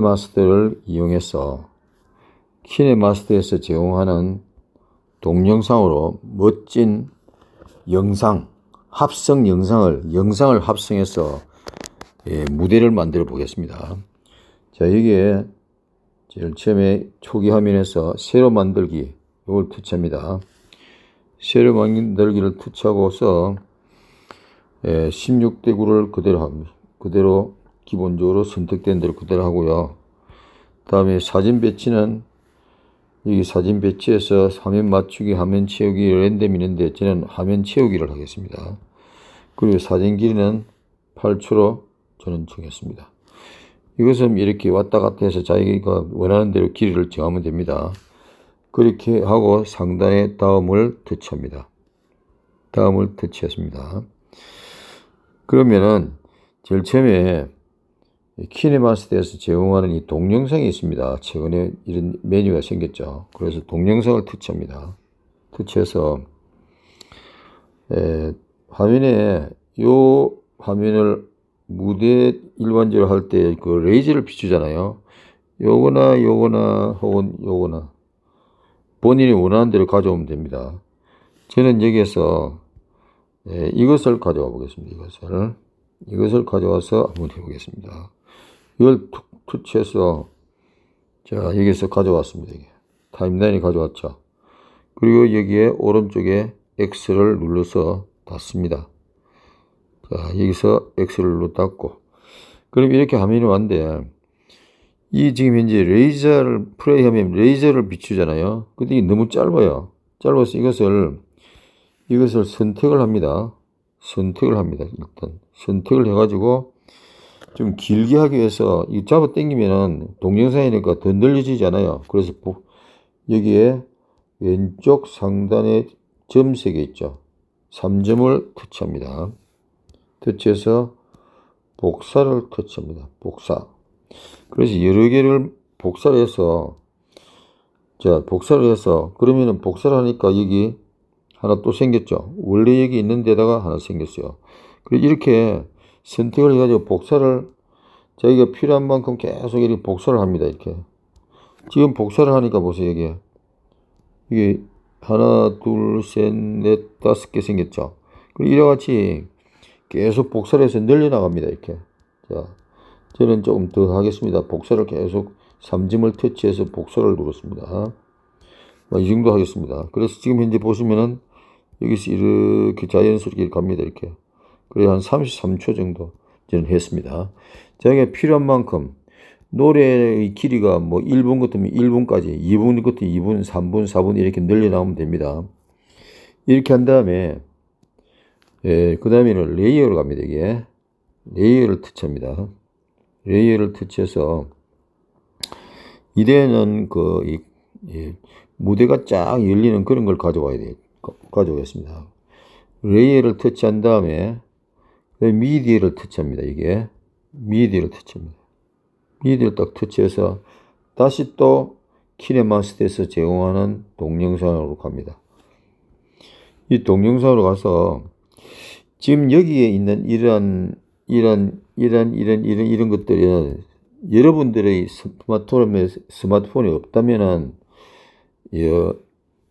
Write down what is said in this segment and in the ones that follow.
키네마스터를 이용해서 키네마스터에서 제공하는 동영상으로 멋진 영상, 합성 영상을, 영상을 합성해서 예, 무대를 만들어 보겠습니다. 자, 여기에 제일 처음에 초기 화면에서 새로 만들기, 이걸 투치합니다. 새로 만들기를 투치하고서 예, 16대 9를 그대로 합니다. 그대로 기본적으로 선택된 대로 그대로 하고요. 다음에 사진 배치는 여기 사진 배치에서 화면 맞추기, 화면 채우기, 랜덤 이 있는데 저는 화면 채우기를 하겠습니다. 그리고 사진 길이는 8초로 저는 정했습니다. 이것은 이렇게 왔다 갔다 해서 자기가 원하는 대로 길이를 정하면 됩니다. 그렇게 하고 상단에 다음을 터치합니다. 다음을 터치했습니다. 그러면은 제일 처음에 키네마스터에서 제공하는 이 동영상이 있습니다. 최근에 이런 메뉴가 생겼죠. 그래서 동영상을 터치합니다. 터치해서 에, 화면에 이 화면을 무대 일반적으로 할 때 그 레이저를 비추잖아요. 요거나 요거나 혹은 요거나 본인이 원하는 대로 가져오면 됩니다. 저는 여기에서 예, 이것을 가져와 보겠습니다. 이것을 이것을 가져와서 한번 해보겠습니다. 이걸 툭, 터치해서 자 여기서 가져왔습니다. 이게. 타임라인이 가져왔죠. 그리고 여기에 오른쪽에 X를 눌러서 닫습니다. 자 여기서 X를 눌러 닫고 그럼 이렇게 화면이 왔는데 이 지금 현재 레이저를 프레이 하면 레이저를 비추잖아요. 근데 이게 너무 짧아요. 짧아서 이것을 이것을 선택을 합니다. 선택을 합니다. 일단 선택을 해가지고 좀 길게 하기 위해서 이 잡아 당기면은 동영상이니까 더 늘려지잖아요. 그래서 여기에 왼쪽 상단에 점색개 있죠. 3점을 터치합니다. 터치해서 복사를 터치합니다. 복사. 그래서 여러 개를 복사를 해서 자 복사를 해서 그러면은 복사를 하니까 여기 하나 또 생겼죠. 원래 여기 있는 데다가 하나 생겼어요. 그리고 이렇게 선택을 해가지고 복사를 자기가 필요한 만큼 계속 이렇게 복사를 합니다. 이렇게. 지금 복사를 하니까 보세요. 여기. 이게 하나, 둘, 셋, 넷, 다섯 개 생겼죠. 그리고 이와같이 계속 복사를 해서 늘려나갑니다. 이렇게. 자, 저는 조금 더 하겠습니다. 복사를 계속 삼짐을 터치해서 복사를 누렀습니다. 아, 이 정도 하겠습니다. 그래서 지금 현재 보시면은 여기서 이렇게 자연스럽게 갑니다. 이렇게. 그래야 한 33초 정도 저는 했습니다. 자기가 필요한 만큼 노래의 길이가 뭐 1분 같으면 1분까지, 2분 같으면 2분, 3분, 4분 이렇게 늘려나오면 됩니다. 이렇게 한 다음에, 예, 그 다음에는 레이어로 갑니다, 이게. 레이어를 터치합니다. 레이어를 터치해서, 이대는 그, 이, 예, 무대가 쫙 열리는 그런 걸 가져와야 돼, 가져오겠습니다. 레이어를 터치한 다음에, 네, 미디를 터치합니다. 이게 미디를 터치합니다. 미디를 딱 터치해서 다시 또 키네마스터에서 제공하는 동영상으로 갑니다. 이 동영상으로 가서 지금 여기에 있는 이런 이런 이런 이런 이런 이런 것들은 여러분들의 스마트폰에 스마트폰이 없다면은 여,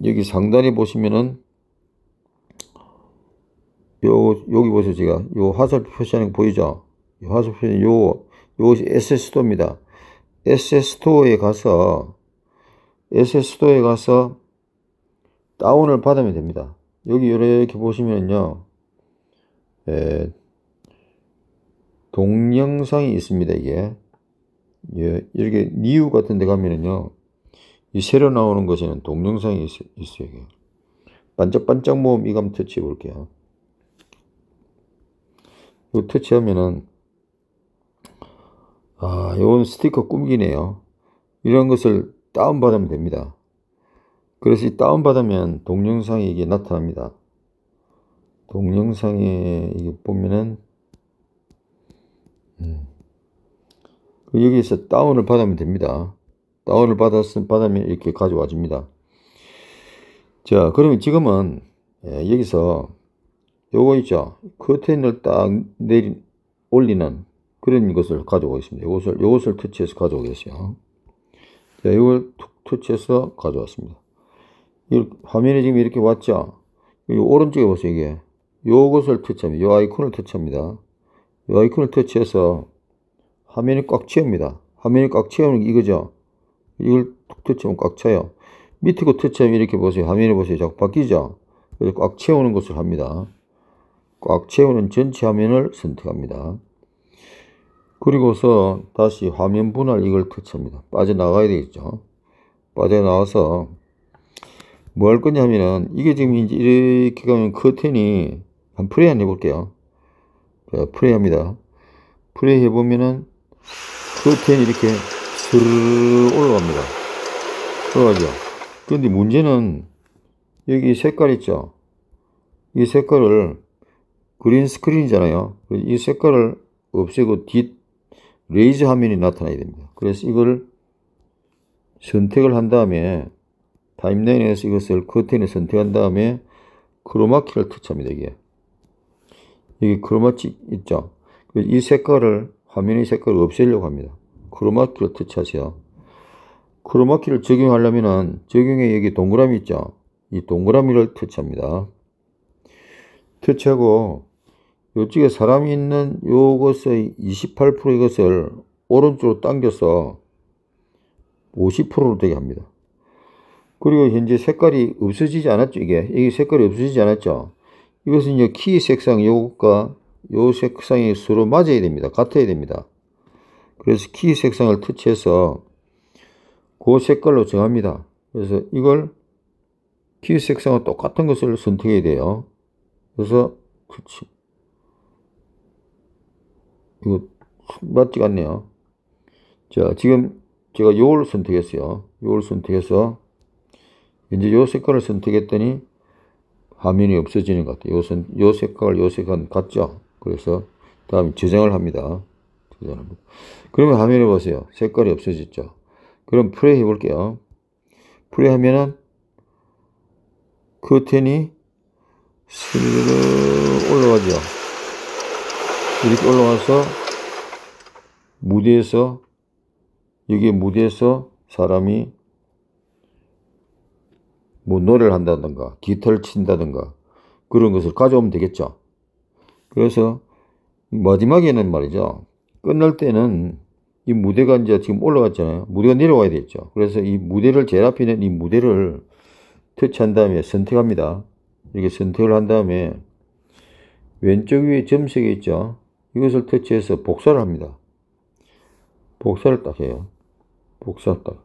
여기 상단에 보시면은 요, 여기 보세요. 제가 요 화살 표시하는 거 보이죠? 화살 표시는 요, 요것이 SS 스토입니다 SS 스토에 가서, SS 스토에 가서 다운을 받으면 됩니다. 여기 이렇게 보시면요. 에, 예, 동영상이 있습니다, 이게. 예, 이렇게 니우 같은 데 가면은요. 이 새로 나오는 것에는 동영상이 있, 있어요, 이게. 반짝반짝 모음 이감 터치해 볼게요. 이거 터치하면은 아 요건 스티커 꾸미기네요 이런 것을 다운받으면 됩니다 그래서 이 다운받으면 동영상이 이게 나타납니다 동영상에 이게 보면은 음. 여기서 다운을 받으면 됩니다 다운을 받았으면 받으면 이렇게 가져와 줍니다 자 그러면 지금은 예, 여기서 요거 있죠. 커튼을 딱 내리, 올리는 그런 것을 가져오고 있습니다. 요것을, 요것을 터치해서 가져오겠어요. 자, 이걸 툭 터치해서 가져왔습니다. 이 화면에 지금 이렇게 왔죠? 이 오른쪽에 보세요, 이게. 요것을 터치합니다. 요 아이콘을 터치합니다. 요 아이콘을 터치해서 화면이 꽉 채웁니다. 화면이 꽉 채우는 이거죠? 이걸 툭 터치하면 꽉 차요. 밑에 거 터치하면 이렇게 보세요. 화면에 보세요. 자꾸 바뀌죠? 꽉 채우는 것을 합니다. 꽉 채우는 전체 화면을 선택합니다. 그리고서 다시 화면 분할 이걸 터치합니다. 빠져나가야 되겠죠. 빠져나와서 뭐 할 거냐 면은 이게 지금 이제 이렇게 가면 커튼이 한 프레이 한 해볼게요. 자, 프레이 합니다. 프레이 해보면은 커튼이 이렇게 스르 올라갑니다. 올라가죠. 그런데 문제는 여기 색깔 있죠. 이 색깔을 그린 스크린이잖아요. 이 색깔을 없애고 뒷 레이저 화면이 나타나야 됩니다. 그래서 이걸 선택을 한 다음에 타임라인에서 이것을 커튼에 선택한 다음에 크로마키를 터치합니다. 이게 여기 크로마키 있죠. 이 색깔을 화면의 색깔을 없애려고 합니다. 크로마키를 터치하세요. 크로마키를 적용하려면은 적용에 여기 동그라미 있죠. 이 동그라미를 터치합니다. 터치하고 이쪽에 사람이 있는 요것의 28% 이것을 오른쪽으로 당겨서 50%로 되게 합니다. 그리고 현재 색깔이 없어지지 않았죠, 이게. 이게 색깔이 없어지지 않았죠. 이것은 이제 키 색상 요것과 요 색상이 서로 맞아야 됩니다. 같아야 됩니다. 그래서 키 색상을 터치해서 그 색깔로 정합니다. 그래서 이걸 키 색상과 똑같은 것을 선택해야 돼요. 그래서 터치 이거 맞지 않네요. 자, 지금 제가 요걸 선택했어요. 요걸 선택해서 이제 요 색깔을 선택했더니 화면이 없어지는 것 같아요. 요, 선, 요 색깔, 요 색깔 같죠? 그래서 다음 저장을 합니다. 저장합니다. 그러면 화면을 보세요. 색깔이 없어졌죠? 그럼 플레이 해볼게요. 플레이 하면은 커튼이 스르 올라가죠. 이렇게 올라와서 무대에서 여기 무대에서 사람이 뭐 노래를 한다든가 기타를 친다든가 그런 것을 가져오면 되겠죠. 그래서 마지막에는 말이죠. 끝날 때는 이 무대가 이제 지금 올라갔잖아요. 무대가 내려와야 되겠죠. 그래서 이 무대를 제일 앞에 있는 이 무대를 퇴치한 다음에 선택합니다. 이렇게 선택을 한 다음에 왼쪽 위에 점색이 있죠. 이것을 퇴치해서 복사를 합니다. 복사를 딱 해요. 복사 딱.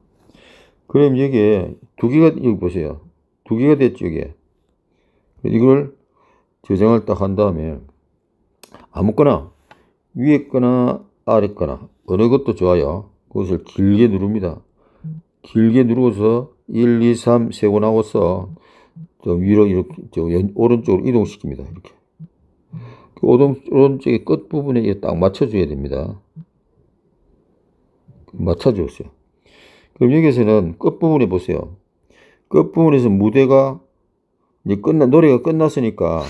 그럼 여기에 두 개가, 여기 보세요. 두 개가 됐죠, 여기에. 이걸 저장을 딱 한 다음에 아무거나 위에 거나 아래 거나 어느 것도 좋아요. 그것을 길게 누릅니다. 길게 누르고서 1, 2, 3 세고 나와서 좀 위로 이렇게 저 오른쪽으로 이동시킵니다. 이렇게. 그 오른, 쪽의 끝부분에 딱 맞춰줘야 됩니다. 맞춰줬어요. 그럼 여기서는 끝부분에 보세요. 끝부분에서 무대가 이제 끝나, 노래가 끝났으니까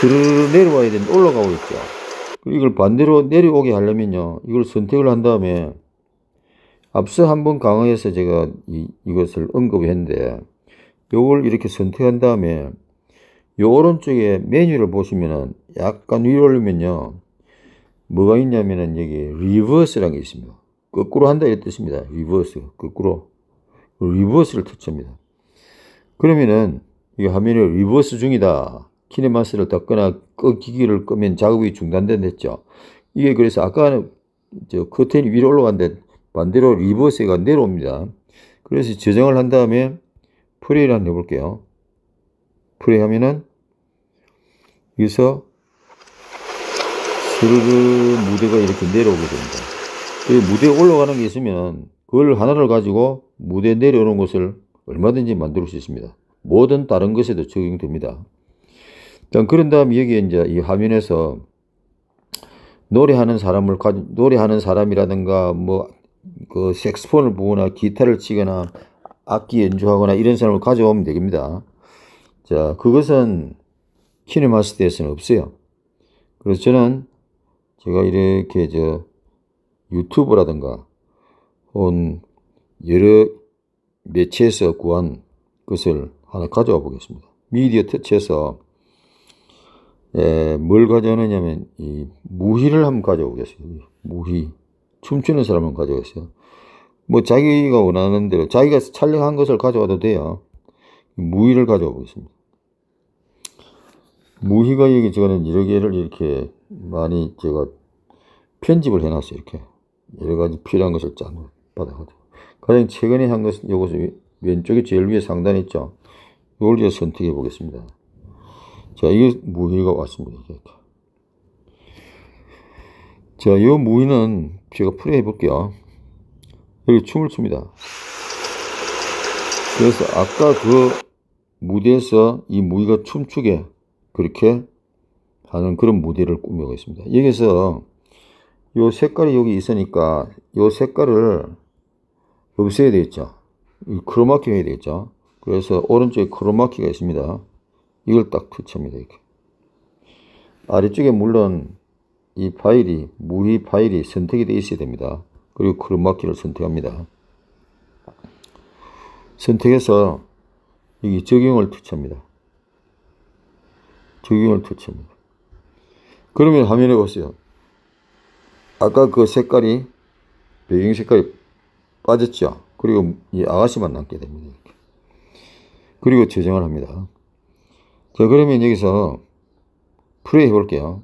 스르르 내려와야 되는데 올라가고 있죠. 이걸 반대로 내려오게 하려면요. 이걸 선택을 한 다음에 앞서 한번 강의에서 제가 이, 이것을 언급했는데 이걸 이렇게 선택한 다음에 요 오른쪽에 메뉴를 보시면은 약간 위로 올리면요. 뭐가 있냐면은 여기 리버스라는 게 있습니다. 거꾸로 한다 이 뜻입니다. 리버스. 거꾸로. 리버스를 터치합니다. 그러면은 이 화면을 리버스 중이다. 키네마스를 닫거나 끄 기기를 끄면 작업이 중단된댔죠. 이게 그래서 아까 는저 커튼이 위로 올라간데 반대로 리버스가 내려옵니다. 그래서 저장을 한 다음에 프레이를 한번 해볼게요. 플레이하면은 여기서 스르르 무대가 이렇게 내려오게 됩니다. 그 무대에 올라가는 게 있으면 그걸 하나를 가지고 무대 내려오는 것을 얼마든지 만들 수 있습니다. 모든 다른 것에도 적용됩니다. 일단 그런 다음 여기 에 이제 이 화면에서 노래하는 사람을 가 노래하는 사람이라든가 뭐그 색스폰을 부거나 기타를 치거나 악기 연주하거나 이런 사람을 가져오면 됩니다. 자, 그것은 키네마스터에서는 없어요. 그래서 저는 제가 이렇게 저 유튜브라든가 온 여러 매체에서 구한 것을 하나 가져와 보겠습니다. 미디어 터치에서 에, 예, 뭘 가져오느냐면 이 무희를 한번 가져오겠습니다. 무희 춤추는 사람을 가져오겠어요. 뭐 자기가 원하는 대로 자기가 촬영한 것을 가져와도 돼요. 무희를 가져와 겠습니다 무희가 여기 제가 여러 개를 이렇게 많이 제가 편집을 해놨어요. 이렇게 여러 가지 필요한 것을 짠 받아가지고 가장 최근에 한 것은 여기서 왼쪽에 제일 위에 상단 있죠. 이걸 제가 선택해 보겠습니다. 자, 이게 무희가 왔습니다. 이렇게. 자, 이 무희는 제가 풀이해 볼게요. 여기 춤을 춥니다. 그래서 아까 그 무대에서 이 무희가 춤추게 그렇게 하는 그런 무대를 꾸며고겠습니다 여기서 요 색깔이 여기 있으니까 요 색깔을 없애야 되겠죠. 크로마키 해야 되겠죠. 그래서 오른쪽에 크로마키가 있습니다. 이걸 딱 터치합니다. 이렇게. 아래쪽에 물론 이 파일이, 무리 파일이 선택이 되어 있어야 됩니다. 그리고 크로마키를 선택합니다. 선택해서 여기 적용을 터치합니다. 적용을 터치합니다. 그러면 화면에 보세요. 아까 그 색깔이 배경 색깔이 빠졌죠. 그리고 이 아가씨만 남게 됩니다. 이렇게. 그리고 저장을 합니다. 자 그러면 여기서 플레이 해볼게요.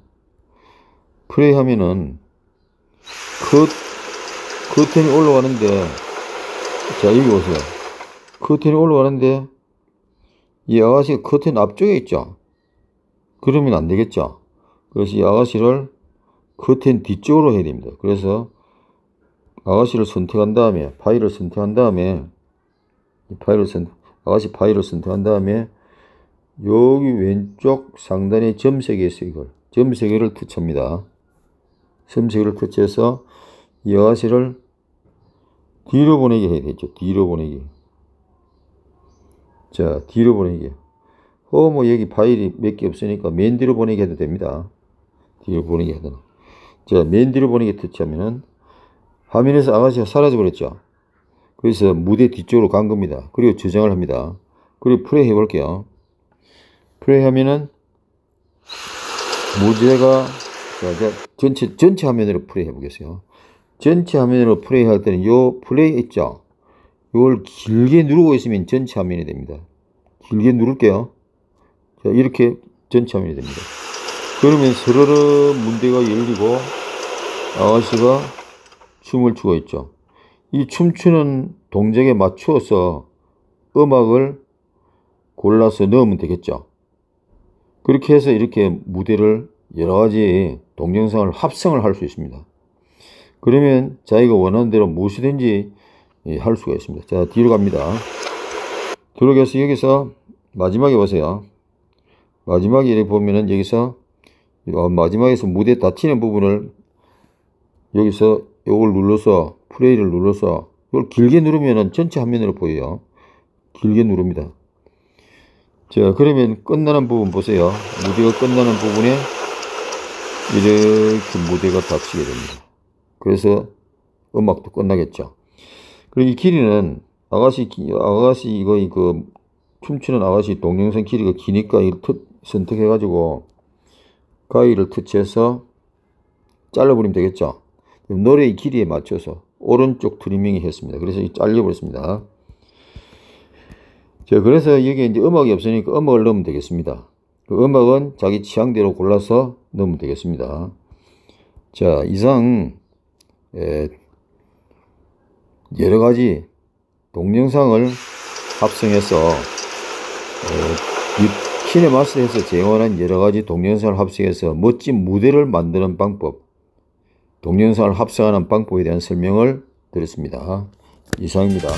플레이 하면은 컷, 커튼이 올라가는데 자 여기 보세요. 커튼이 올라가는데 이 아가씨가 커튼 앞쪽에 있죠. 그러면 안 되겠죠. 그래서 이 아가씨를 끝엔 뒤쪽으로 해야 됩니다. 그래서 아가씨를 선택한 다음에 파일을 선택한 다음에 이 파일을 선 아가씨 파일을 선택한 다음에 여기 왼쪽 상단에 점세개 있어 이걸 점세개를 터치합니다. 점세개를 터치해서 이 아가씨를 뒤로 보내기 해야 되죠. 뒤로 보내기. 자, 뒤로 보내기. 어, 뭐, 여기 파일이 몇 개 없으니까 맨 뒤로 보내게 해도 됩니다. 뒤로 보내게 해도. 자, 맨 뒤로 보내게 터치하면은 화면에서 아가씨가 사라져버렸죠. 그래서 무대 뒤쪽으로 간 겁니다. 그리고 저장을 합니다. 그리고 플레이 해볼게요. 플레이 하면은 무대가 자, 전체, 전체 화면으로 플레이 해보겠어요. 전체 화면으로 플레이 할 때는 요 플레이 있죠? 이걸 길게 누르고 있으면 전체 화면이 됩니다. 길게 누를게요. 자, 이렇게 전체화면이 됩니다. 그러면 서로로 문대가 열리고 아가씨가 춤을 추고 있죠. 이 춤추는 동작에 맞추어서 음악을 골라서 넣으면 되겠죠. 그렇게 해서 이렇게 무대를 여러 가지 동영상을 합성을 할 수 있습니다. 그러면 자기가 원하는 대로 무엇이든지 예, 할 수가 있습니다. 자, 뒤로 갑니다. 들어가서 여기서 마지막에 보세요. 마지막에 보면은 여기서 어, 마지막에서 무대 닫히는 부분을 여기서 이걸 눌러서 플레이를 눌러서 이걸 길게 누르면은 전체 화면으로 보여요. 길게 누릅니다. 자 그러면 끝나는 부분 보세요. 무대가 끝나는 부분에 이렇게 무대가 닫히게 됩니다. 그래서 음악도 끝나겠죠. 그리고 이 길이는 아가씨 아가씨 이거 이거 그 춤추는 아가씨 동영상 길이가 기니까 이 트, 선택해 가지고 가위를 터치해서 잘라버리면 되겠죠 노래의 길이에 맞춰서 오른쪽 트리밍이 했습니다 그래서 잘려버렸습니다 자 그래서 여기에 이제 음악이 없으니까 음악을 넣으면 되겠습니다 그 음악은 자기 취향대로 골라서 넣으면 되겠습니다 자 이상 예, 여러가지 동영상을 합성해서 예, 시네마스에서 재현한 여러 가지 동영상을 합성해서 멋진 무대를 만드는 방법, 동영상을 합성하는 방법에 대한 설명을 드렸습니다. 이상입니다.